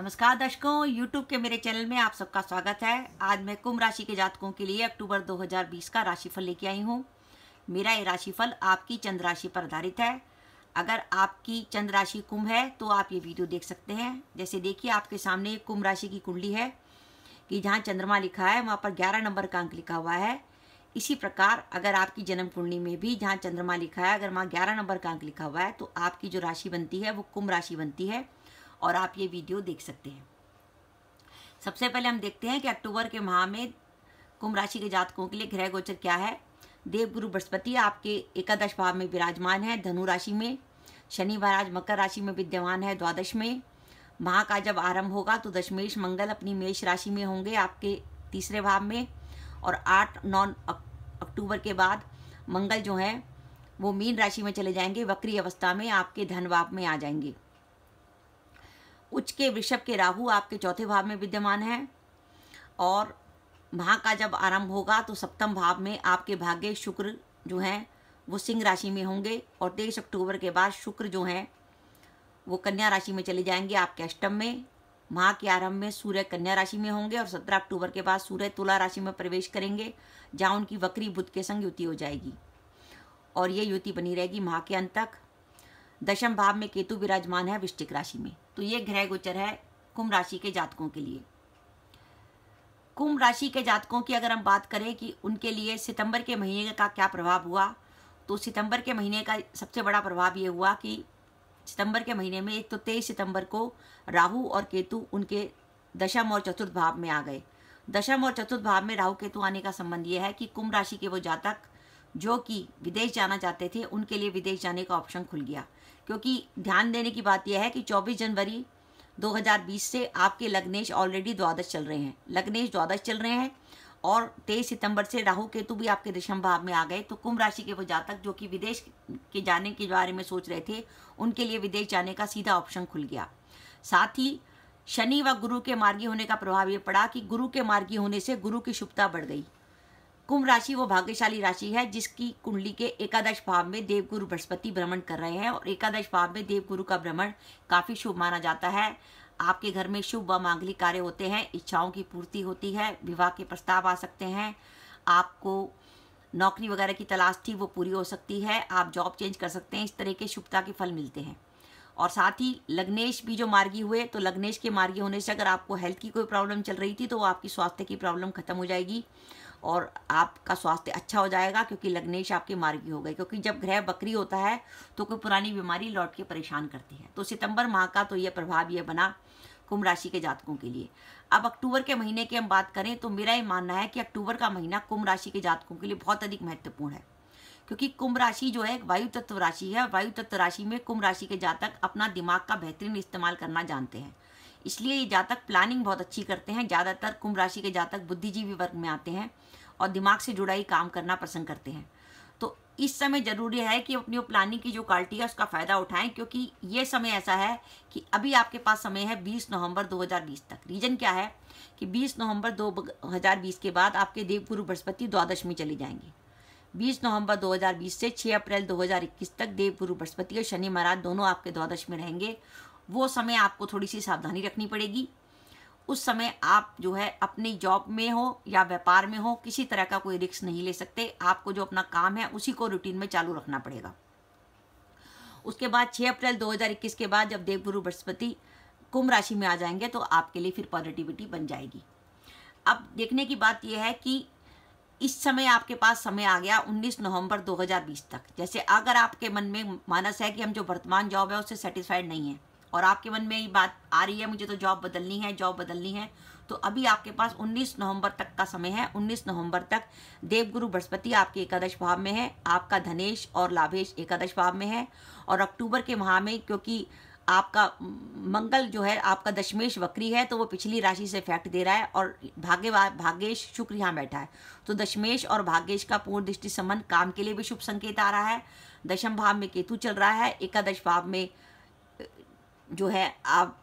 नमस्कार दर्शकों यूट्यूब के मेरे चैनल में आप सबका स्वागत है आज मैं कुंभ राशि के जातकों के लिए अक्टूबर 2020 का राशिफल लेके आई हूँ मेरा ये राशिफल आपकी चंद्र राशि पर आधारित है अगर आपकी चंद्र राशि कुंभ है तो आप ये वीडियो देख सकते हैं जैसे देखिए आपके सामने कुंभ राशि की कुंडली है कि जहाँ चंद्रमा लिखा है वहाँ पर ग्यारह नंबर का अंक लिखा हुआ है इसी प्रकार अगर आपकी जन्म कुंडली में भी जहाँ चंद्रमा लिखा है अगर वहाँ ग्यारह नंबर का अंक लिखा हुआ है तो आपकी जो राशि बनती है वो कुंभ राशि बनती है और आप ये वीडियो देख सकते हैं सबसे पहले हम देखते हैं कि अक्टूबर के माह में कुंभ राशि के जातकों के लिए ग्रह गोचर क्या है देव गुरु बृहस्पति आपके एकादश भाव में विराजमान है धनु राशि में शनि महाराज मकर राशि में विद्यमान है द्वादश में माह का जब आरंभ होगा तो दशमेश मंगल अपनी मेष राशि में होंगे आपके तीसरे भाव में और आठ नौ अक्टूबर के बाद मंगल जो है वो मीन राशि में चले जाएंगे वक्री अवस्था में आपके धन भाव में आ जाएंगे उच्च के वृषभ के राहु आपके चौथे भाव में विद्यमान है और वहाँ का जब आरंभ होगा तो सप्तम भाव में आपके भाग्य शुक्र जो हैं वो सिंह राशि में होंगे और तेईस अक्टूबर के बाद शुक्र जो हैं वो कन्या राशि में चले जाएंगे आपके अष्टम में माह के आरंभ में सूर्य कन्या राशि में होंगे और सत्रह अक्टूबर के बाद सूर्य तुला राशि में प्रवेश करेंगे जहाँ उनकी वक्री बुद्ध के संग युति हो जाएगी और ये युति बनी रहेगी माह के अंत तक दशम भाव में केतु विराजमान है वृश्चिक राशि में तो ये ग्रह गोचर है कुंभ राशि के जातकों के लिए कुंभ राशि के जातकों की अगर हम बात करें कि उनके लिए सितंबर के महीने का क्या प्रभाव हुआ तो सितंबर के महीने का सबसे बड़ा प्रभाव ये हुआ कि सितंबर के महीने में एक तो तेईस सितंबर को राहु और केतु उनके दशम और चतुर्थ भाव में आ गए दशम और चतुर्थ भाव में राहु केतु आने का संबंध यह है कि कुंभ राशि के वो जातक जो कि विदेश जाना चाहते थे उनके लिए विदेश जाने का ऑप्शन खुल गया क्योंकि ध्यान देने की बात यह है कि 24 जनवरी 2020 से आपके लग्नेश ऑलरेडी द्वादश चल रहे हैं लग्नेश द्वादश चल रहे हैं और तेईस सितंबर से राहु केतु भी आपके दशम भाव में आ गए तो कुंभ राशि के वो जातक जो कि विदेश के जाने के बारे में सोच रहे थे उनके लिए विदेश जाने का सीधा ऑप्शन खुल गया साथ ही शनि व गुरु के मार्गी होने का प्रभाव ये पड़ा कि गुरु के मार्गी होने से गुरु की शुभता बढ़ गई कुंभ राशि वो भाग्यशाली राशि है जिसकी कुंडली के एकादश भाव में देवगुरु बृहस्पति भ्रमण कर रहे हैं और एकादश भाव में देवगुरु का भ्रमण काफ़ी शुभ माना जाता है आपके घर में शुभ व मांगलिक कार्य होते हैं इच्छाओं की पूर्ति होती है विवाह के प्रस्ताव आ सकते हैं आपको नौकरी वगैरह की तलाश थी वो पूरी हो सकती है आप जॉब चेंज कर सकते हैं इस तरह के शुभता के फल मिलते हैं और साथ ही लग्नेश भी जो मार्गी हुए तो लग्नेश के मार्गी होने से अगर आपको हेल्थ की कोई प्रॉब्लम चल रही थी तो वो आपकी स्वास्थ्य की प्रॉब्लम खत्म हो जाएगी और आपका स्वास्थ्य अच्छा हो जाएगा क्योंकि लग्नेश आपकी मार्गी हो गई क्योंकि जब ग्रह बकरी होता है तो कोई पुरानी बीमारी लौट के परेशान करती है तो सितंबर माह का तो यह प्रभाव यह बना कुंभ राशि के जातकों के लिए अब अक्टूबर के महीने की हम बात करें तो मेरा ये मानना है कि अक्टूबर का महीना कुंभ राशि के जातकों के लिए बहुत अधिक महत्वपूर्ण है क्योंकि कुंभ राशि जो है वायु तत्व राशि है वायु तत्व राशि में कुंभ राशि के जातक अपना दिमाग का बेहतरीन इस्तेमाल करना जानते हैं इसलिए ये जातक प्लानिंग बहुत अच्छी करते हैं ज़्यादातर कुंभ राशि के जातक बुद्धिजीवी वर्ग में आते हैं और दिमाग से जुड़ा ही काम करना पसंद करते हैं तो इस समय ज़रूरी है कि अपनी प्लानिंग की जो क्वालिटी है उसका फ़ायदा उठाएं क्योंकि ये समय ऐसा है कि अभी आपके पास समय है 20 नवंबर 2020 तक रीज़न क्या है कि 20 नवंबर 2020 के बाद आपके देवगुरु बृहस्पति द्वादश में चले जाएंगे 20 नवंबर 2020 से 6 अप्रैल 2021 तक देवगुरु बृहस्पति और शनि महाराज दोनों आपके द्वादश में रहेंगे वो समय आपको थोड़ी सी सावधानी रखनी पड़ेगी उस समय आप जो है अपनी जॉब में हो या व्यापार में हो किसी तरह का कोई रिक्स नहीं ले सकते आपको जो अपना काम है उसी को रूटीन में चालू रखना पड़ेगा उसके बाद 6 अप्रैल 2021 के बाद जब देवगुरु बृहस्पति कुंभ राशि में आ जाएंगे तो आपके लिए फिर पॉजिटिविटी बन जाएगी अब देखने की बात यह है कि इस समय आपके पास समय आ गया 19 नवंबर 2020 तक जैसे अगर आपके मन में मानस है कि हम जो वर्तमान जॉब है उससे सेटिस्फाइड नहीं है और आपके मन में ये बात आ रही है मुझे तो जॉब बदलनी है जॉब बदलनी है तो अभी आपके पास 19 नवंबर तक का समय है 19 नवंबर तक देवगुरु बृहस्पति आपके एकादश भाव में है आपका धनेश और लाभेश एकादश भाव में है और अक्टूबर के माह में क्योंकि आपका मंगल जो है आपका दशमेश वक्री है तो वो पिछली राशि से इफेक्ट दे रहा है और भाग्य भाग्येश शुक्र यहाँ बैठा है तो दशमेश और भाग्येश का पूर्ण दृष्टि संबंध काम के लिए भी शुभ संकेत आ रहा है दशम भाव में केतु चल रहा है एकादश भाव में जो है आप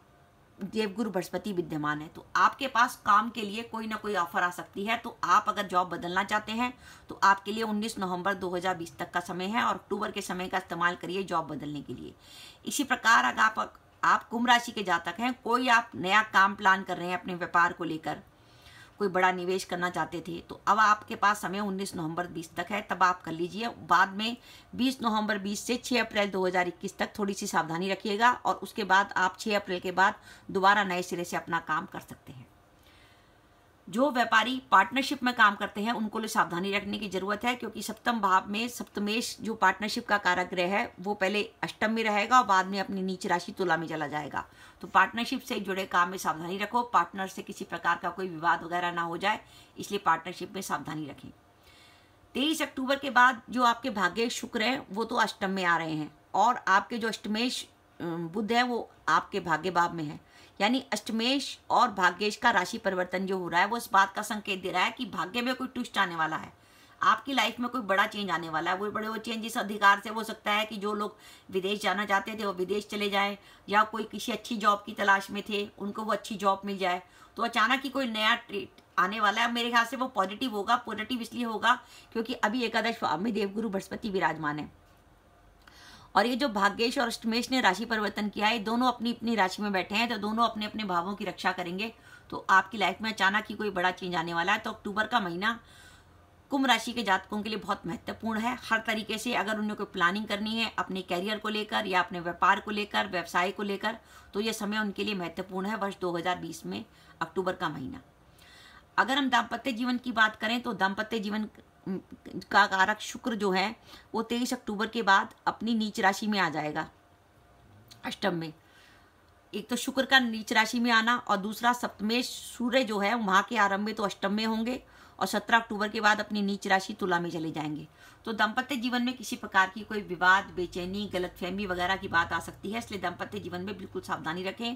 देवगुरु बृहस्पति विद्यमान है तो आपके पास काम के लिए कोई ना कोई ऑफर आ सकती है तो आप अगर जॉब बदलना चाहते हैं तो आपके लिए 19 नवंबर 2020 तक का समय है और अक्टूबर के समय का इस्तेमाल करिए जॉब बदलने के लिए इसी प्रकार अगर आप आप कुंभ राशि के जातक हैं कोई आप नया काम प्लान कर रहे हैं अपने व्यापार को लेकर कोई बड़ा निवेश करना चाहते थे तो अब आपके पास समय 19 नवंबर 20 तक है तब आप कर लीजिए बाद में 20 नवंबर 20 से 6 अप्रैल 2021 तक थोड़ी सी सावधानी रखिएगा और उसके बाद आप 6 अप्रैल के बाद दोबारा नए सिरे से अपना काम कर सकते हैं जो व्यापारी पार्टनरशिप में काम करते हैं उनको लिए सावधानी रखने की जरूरत है क्योंकि सप्तम भाव में सप्तमेश जो पार्टनरशिप का कारागृह है वो पहले अष्टम में रहेगा और बाद में अपनी नीच राशि तुला में चला जाएगा तो पार्टनरशिप से जुड़े काम में सावधानी रखो पार्टनर से किसी प्रकार का कोई विवाद वगैरह ना हो जाए इसलिए पार्टनरशिप में सावधानी रखें तेईस अक्टूबर के बाद जो आपके भाग्य शुक्र हैं वो तो अष्टम में आ रहे हैं और आपके जो अष्टमेश बुद्ध हैं वो आपके भाग्य भाव में हैं यानी अष्टमेश और भाग्येश का राशि परिवर्तन जो हो रहा है वो इस बात का संकेत दे रहा है कि भाग्य में कोई ट्विस्ट आने वाला है आपकी लाइफ में कोई बड़ा चेंज आने वाला है वो बड़े वो चेंज इस अधिकार से हो सकता है कि जो लोग विदेश जाना चाहते थे वो विदेश चले जाएं या कोई किसी अच्छी जॉब की तलाश में थे उनको वो अच्छी जॉब मिल जाए तो अचानक ही कोई नया ट्रीट आने वाला है मेरे ख्याल से वो पॉजिटिव होगा पॉजिटिव इसलिए होगा क्योंकि अभी एकादश भाव में देवगुरु बृहस्पति विराजमान है और ये जो भाग्येश और अष्टमेश ने राशि परिवर्तन किया है दोनों अपनी अपनी राशि में बैठे हैं तो दोनों अपने अपने भावों की रक्षा करेंगे तो आपकी लाइफ में अचानक ही कोई बड़ा चेंज आने वाला है तो अक्टूबर का महीना कुंभ राशि के जातकों के लिए बहुत महत्वपूर्ण है हर तरीके से अगर उन्हें कोई प्लानिंग करनी है अपने कैरियर को लेकर या अपने व्यापार को लेकर व्यवसाय को लेकर तो यह समय उनके लिए महत्वपूर्ण है वर्ष 2020 में अक्टूबर का महीना अगर हम दाम्पत्य जीवन की बात करें तो दाम्पत्य जीवन का कारक शुक्र जो है वो तेईस अक्टूबर के बाद अपनी नीच राशि में आ जाएगा अष्टम में एक तो शुक्र का नीच राशि में आना और दूसरा सप्तमेश सूर्य जो है वहाँ के आरंभ में तो अष्टम में होंगे और 17 अक्टूबर के बाद अपनी नीच राशि तुला में चले जाएंगे तो दाम्पत्य जीवन में किसी प्रकार की कोई विवाद बेचैनी गलतफहमी वगैरह की बात आ सकती है इसलिए दाम्पत्य जीवन में बिल्कुल सावधानी रखें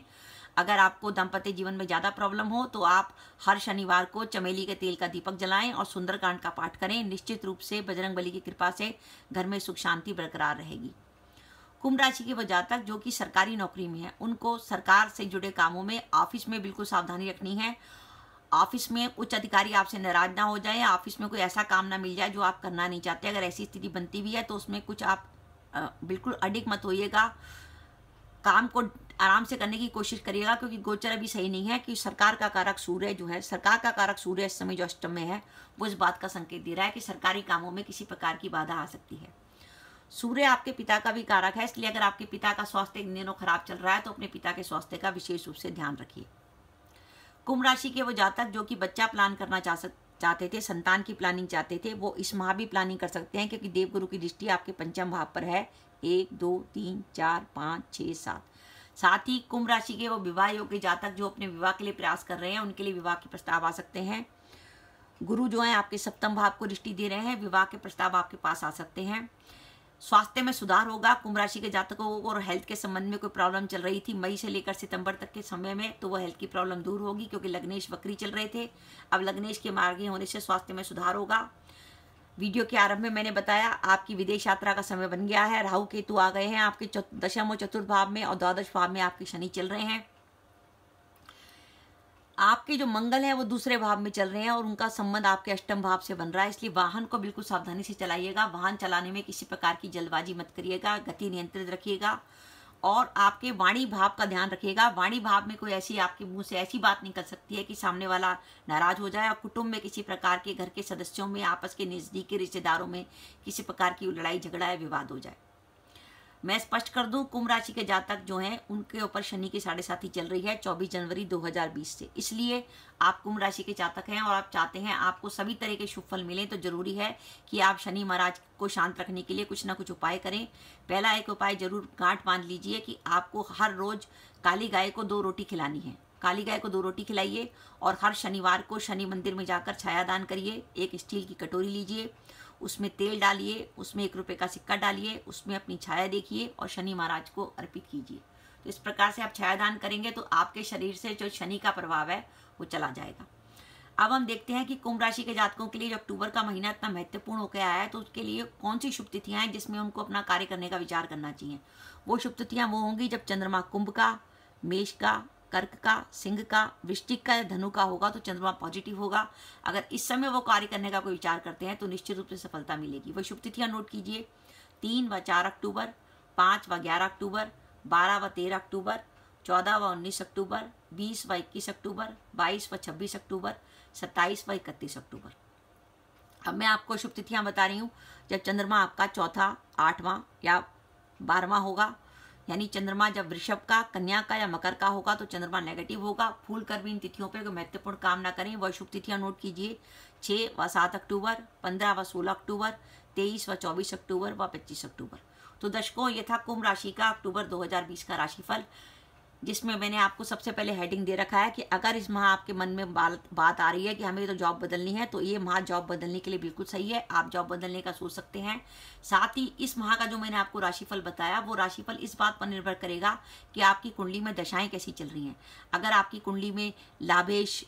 अगर आपको दाम्पत्य जीवन में ज़्यादा प्रॉब्लम हो तो आप हर शनिवार को चमेली के तेल का दीपक जलाएं और सुंदरकांड का पाठ करें निश्चित रूप से बजरंग बली की कृपा से घर में सुख शांति बरकरार रहेगी कुंभ राशि के वजह तक जो कि सरकारी नौकरी में है उनको सरकार से जुड़े कामों में ऑफिस में बिल्कुल सावधानी रखनी है ऑफिस में उच्च अधिकारी आपसे नाराज ना हो जाए ऑफिस में कोई ऐसा काम ना मिल जाए जो आप करना नहीं चाहते अगर ऐसी स्थिति बनती भी है तो उसमें कुछ आप बिल्कुल अडिक मत होइएगा काम को आराम से करने की कोशिश करिएगा क्योंकि गोचर अभी सही नहीं है कि सरकार का कारक सूर्य जो है सरकार का कारक सूर्य इस समय जो अष्टम में है वो इस बात का संकेत दे रहा है कि सरकारी कामों में किसी प्रकार की बाधा आ सकती है सूर्य आपके पिता का भी कारक है इसलिए अगर आपके पिता का स्वास्थ्य इन दिनों खराब चल रहा है तो अपने पिता के स्वास्थ्य का विशेष रूप से ध्यान रखिए कुंभ राशि के वो जातक जो कि बच्चा प्लान करना चाह सक चाहते थे संतान की प्लानिंग चाहते थे वो इस माह भी प्लानिंग कर सकते हैं क्योंकि देवगुरु की दृष्टि आपके पंचम भाव पर है एक दो तीन चार पाँच छः सात साथ ही कुंभ राशि के वो विवाह योग्य जातक जो अपने विवाह के लिए प्रयास कर रहे हैं उनके लिए विवाह के प्रस्ताव आ सकते हैं गुरु जो हैं आपके सप्तम भाव को दृष्टि दे रहे हैं विवाह के प्रस्ताव आपके पास आ सकते हैं स्वास्थ्य में सुधार होगा कुंभ राशि के जातकों को और हेल्थ के संबंध में कोई प्रॉब्लम चल रही थी मई से लेकर सितंबर तक के समय में तो वो हेल्थ की प्रॉब्लम दूर होगी क्योंकि लग्नेश वक्री चल रहे थे अब लग्नेश के मार्गी होने से स्वास्थ्य में सुधार होगा वीडियो के आरंभ में मैंने बताया आपकी विदेश यात्रा का समय बन गया है राहु केतु आ गए हैं आपके दशम और चतुर्थ भाव में और द्वादश भाव में आपके शनि चल रहे हैं आपके जो मंगल है वो दूसरे भाव में चल रहे हैं और उनका संबंध आपके अष्टम भाव से बन रहा है इसलिए वाहन को बिल्कुल सावधानी से चलाइएगा वाहन चलाने में किसी प्रकार की जल्दबाजी मत करिएगा गति नियंत्रित रखिएगा और आपके वाणी भाव का ध्यान रखिएगा वाणी भाव में कोई ऐसी आपके मुंह से ऐसी बात निकल सकती है कि सामने वाला नाराज हो जाए और कुटुंब में किसी प्रकार के घर के सदस्यों में आपस के नज़दीकी रिश्तेदारों में किसी प्रकार की लड़ाई झगड़ा या विवाद हो जाए मैं स्पष्ट कर दूं कुंभ राशि के जातक जो हैं उनके ऊपर शनि की साढ़े साथी चल रही है 24 जनवरी 2020 से इसलिए आप कुंभ राशि के जातक हैं और आप चाहते हैं आपको सभी तरह के शुभ फल मिलें तो जरूरी है कि आप शनि महाराज को शांत रखने के लिए कुछ ना कुछ उपाय करें पहला एक उपाय जरूर गांठ बांध लीजिए कि आपको हर रोज काली गाय को दो रोटी खिलानी है काली गाय को दो रोटी खिलाइए और हर शनिवार को शनि मंदिर में जाकर छाया दान करिए एक स्टील की कटोरी लीजिए उसमें तेल डालिए उसमें एक रुपये का सिक्का डालिए उसमें अपनी छाया देखिए और शनि महाराज को अर्पित कीजिए तो इस प्रकार से आप छायादान करेंगे तो आपके शरीर से जो शनि का प्रभाव है वो चला जाएगा अब हम देखते हैं कि कुंभ राशि के जातकों के लिए जो अक्टूबर का महीना इतना महत्वपूर्ण होकर आया है तो उसके लिए कौन सी शुभ तिथियां हैं जिसमें उनको अपना कार्य करने का विचार करना चाहिए वो शुभ तिथियां वो होंगी जब चंद्रमा कुंभ का मेष का कर्क का सिंह का वृष्टिक का या धनु का होगा तो चंद्रमा पॉजिटिव होगा अगर इस समय वो कार्य करने का कोई विचार करते हैं तो निश्चित रूप से सफलता मिलेगी वह शुभ तिथियाँ नोट कीजिए तीन व चार अक्टूबर पाँच व ग्यारह अक्टूबर बारह व तेरह अक्टूबर चौदह व उन्नीस अक्टूबर बीस व इक्कीस अक्टूबर बाईस व छब्बीस अक्टूबर सत्ताईस व इकतीस अक्टूबर अब मैं आपको शुभ तिथियाँ बता रही हूँ जब चंद्रमा आपका चौथा आठवां या बारहवा होगा यानी चंद्रमा जब वृषभ का कन्या का या मकर का होगा तो चंद्रमा नेगेटिव होगा फूल कर भी इन तिथियों पर महत्वपूर्ण काम ना करें वह शुभ तिथियां नोट कीजिए छः व सात अक्टूबर पंद्रह व सोलह अक्टूबर तेईस व चौबीस अक्टूबर व पच्चीस अक्टूबर तो दशकों ये था कुंभ राशि का अक्टूबर 2020 का राशिफल जिसमें मैंने आपको सबसे पहले हेडिंग दे रखा है कि अगर इस माह आपके मन में बात आ रही है कि हमें तो जॉब बदलनी है तो ये माह जॉब बदलने के लिए बिल्कुल सही है आप जॉब बदलने का सोच सकते हैं साथ ही इस माह का जो मैंने आपको राशिफल बताया वो राशिफल इस बात पर निर्भर करेगा कि आपकी कुंडली में दशाएं कैसी चल रही हैं अगर आपकी कुंडली में लाभेश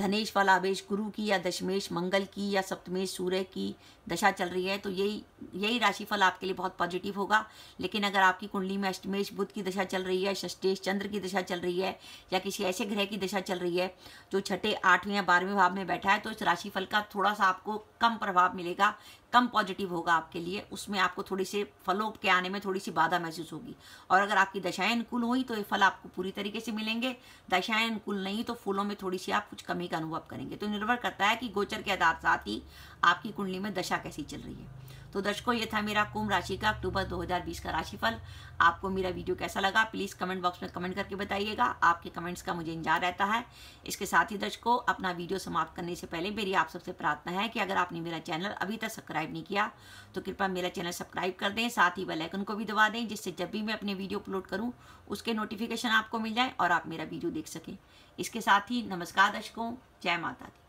धनेश व लाभेश गुरु की या दशमेश मंगल की या सप्तमेश सूर्य की दशा चल रही है तो यही यही राशिफल आपके लिए बहुत पॉजिटिव होगा लेकिन अगर आपकी कुंडली में अष्टमेश बुद्ध की दशा चल रही है षष्टेश चंद्र की दशा चल रही है या किसी ऐसे ग्रह की दशा चल रही है जो छठे आठवें या बारहवें भाव में बैठा है तो इस राशिफल का थोड़ा सा आपको कम प्रभाव मिलेगा कम पॉजिटिव होगा आपके लिए उसमें आपको थोड़ी सी फलों के आने में थोड़ी सी बाधा महसूस होगी और अगर आपकी दशाएं अनुकूल हुई तो ये फल आपको पूरी तरीके से मिलेंगे दशाएं अनुकूल नहीं तो फूलों में थोड़ी सी आप कुछ कमी का अनुभव करेंगे तो निर्भर करता है कि गोचर के आधार साथ ही आपकी कुंडली में दशा कैसी चल रही है तो दर्शकों ये था मेरा कुंभ राशि का अक्टूबर 2020 का राशिफल आपको मेरा वीडियो कैसा लगा प्लीज़ कमेंट बॉक्स में कमेंट करके बताइएगा आपके कमेंट्स का मुझे इंतजार रहता है इसके साथ ही दर्शकों अपना वीडियो समाप्त करने से पहले मेरी आप सबसे प्रार्थना है कि अगर आपने मेरा चैनल अभी तक सब्सक्राइब नहीं किया तो कृपया मेरा चैनल सब्सक्राइब कर दें साथ ही बेलाइकन को भी दबा दें जिससे जब भी मैं अपने वीडियो अपलोड करूँ उसके नोटिफिकेशन आपको मिल जाए और आप मेरा वीडियो देख सकें इसके साथ ही नमस्कार दर्शकों जय माता दी